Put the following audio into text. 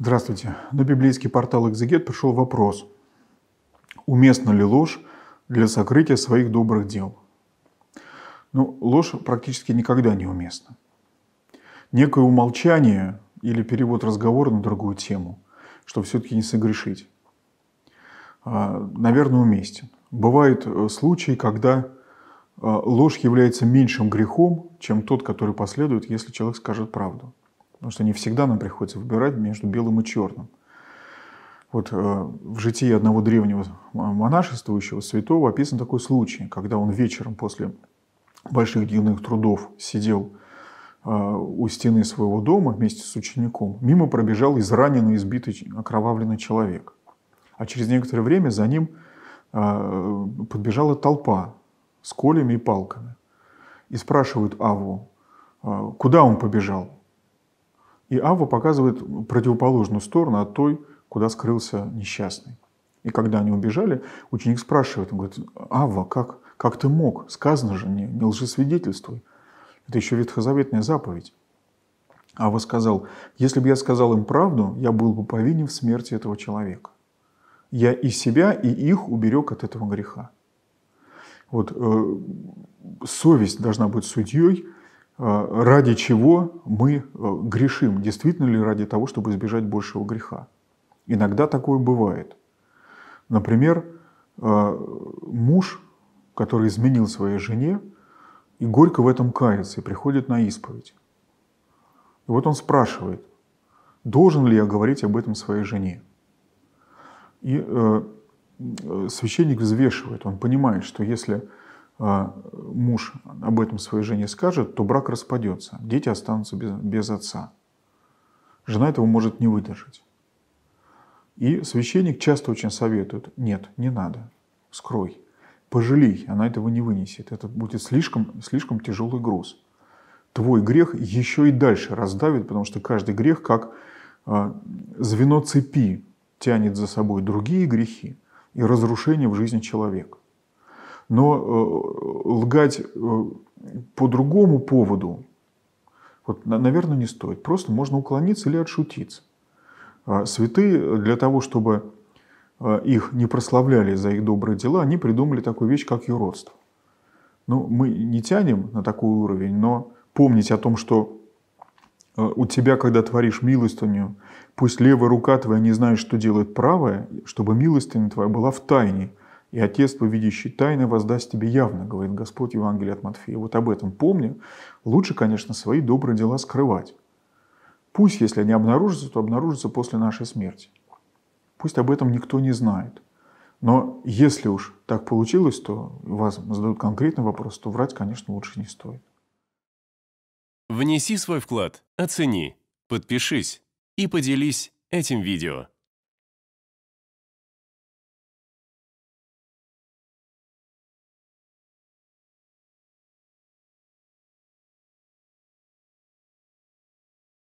Здравствуйте. На библейский портал «Экзегет» пришел вопрос. Уместна ли ложь для сокрытия своих добрых дел? Ну, ложь практически никогда не уместна. Некое умолчание или перевод разговора на другую тему, чтобы все-таки не согрешить, а, наверное, уместен. Бывают э, случаи, когда э, ложь является меньшим грехом, чем тот, который последует, если человек скажет правду. Потому что не всегда нам приходится выбирать между белым и черным. Вот э, в житии одного древнего монашествующего святого описан такой случай, когда он вечером после больших дневных трудов сидел э, у стены своего дома вместе с учеником. Мимо пробежал израненный, избитый, окровавленный человек. А через некоторое время за ним э, подбежала толпа с колями и палками. И спрашивают Аву, куда он побежал? И Ава показывает противоположную сторону от той, куда скрылся несчастный. И когда они убежали, ученик спрашивает, он говорит, Ава, как, как ты мог? Сказано же, не, не лжесвидетельствуй. Это еще ветхозаветная заповедь. Ава сказал, если бы я сказал им правду, я был бы повинен в смерти этого человека. Я и себя, и их уберег от этого греха. Вот э, совесть должна быть судьей, а, ради чего мы э, грешим, действительно ли ради того, чтобы избежать большего греха. Иногда такое бывает. Например, э, муж, который изменил своей жене, и горько в этом кается, и приходит на исповедь. И вот он спрашивает, должен ли я говорить об этом своей жене? И э, э священник взвешивает, он понимает, что если а, муж об этом своей жене скажет, то брак распадется, дети останутся без, без отца. Жена этого может не выдержать. И священник часто очень советует, нет, не надо, скрой, пожалей, она этого не вынесет, это будет слишком, слишком тяжелый груз. Твой грех еще и дальше раздавит, потому что каждый грех как а, звено цепи тянет за собой другие грехи и разрушение в жизни человека. Но э, лгать э, по другому поводу, вот, наверное, не стоит. Просто можно уклониться или отшутиться. А святые э, для того, чтобы их не прославляли за их добрые дела, они придумали такую вещь, как юродство. Ну, мы не тянем на такой уровень, но помнить о том, что у тебя, когда творишь милостыню, пусть левая рука твоя не знает, что делает правая, чтобы милостыня твоя была в тайне – и Отец, видящий тайны, воздаст тебе явно, говорит Господь Евангелие от Матфея. Вот об этом помни. Лучше, конечно, свои добрые дела скрывать. Пусть, если они обнаружатся, то обнаружатся после нашей смерти. Пусть об этом никто не знает. Но если уж так получилось, то вас задают конкретный вопрос, то врать, конечно, лучше не стоит. Внеси свой вклад, оцени, подпишись и поделись этим видео.